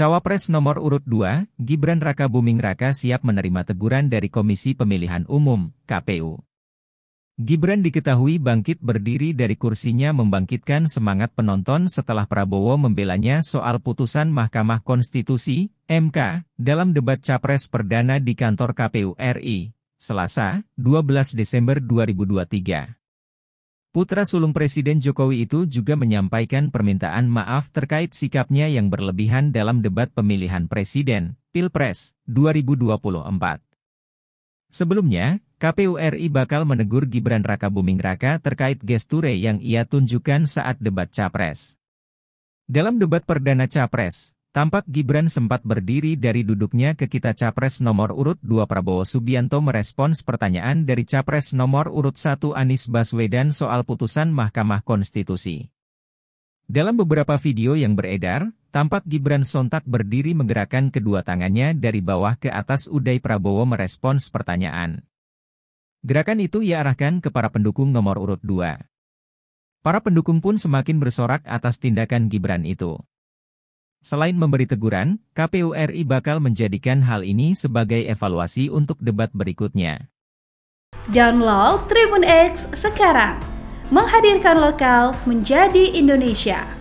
Cawapres nomor urut 2, Gibran Raka Buming Raka siap menerima teguran dari Komisi Pemilihan Umum, KPU. Gibran diketahui bangkit berdiri dari kursinya membangkitkan semangat penonton setelah Prabowo membelanya soal putusan Mahkamah Konstitusi, MK, dalam debat Capres Perdana di kantor KPU RI, Selasa, 12 Desember 2023. Putra sulung Presiden Jokowi itu juga menyampaikan permintaan maaf terkait sikapnya yang berlebihan dalam debat pemilihan Presiden, Pilpres, 2024. Sebelumnya, KPU RI bakal menegur Gibran Raka Buming Raka terkait gesture yang ia tunjukkan saat debat Capres. Dalam debat perdana Capres, Tampak Gibran sempat berdiri dari duduknya ke kita Capres nomor urut 2 Prabowo Subianto merespons pertanyaan dari Capres nomor urut 1 Anies Baswedan soal putusan Mahkamah Konstitusi. Dalam beberapa video yang beredar, tampak Gibran sontak berdiri menggerakkan kedua tangannya dari bawah ke atas udai Prabowo merespons pertanyaan. Gerakan itu ia arahkan ke para pendukung nomor urut 2. Para pendukung pun semakin bersorak atas tindakan Gibran itu. Selain memberi teguran, KPU RI bakal menjadikan hal ini sebagai evaluasi untuk debat berikutnya. Download Tribun X sekarang. Menghadirkan lokal menjadi Indonesia.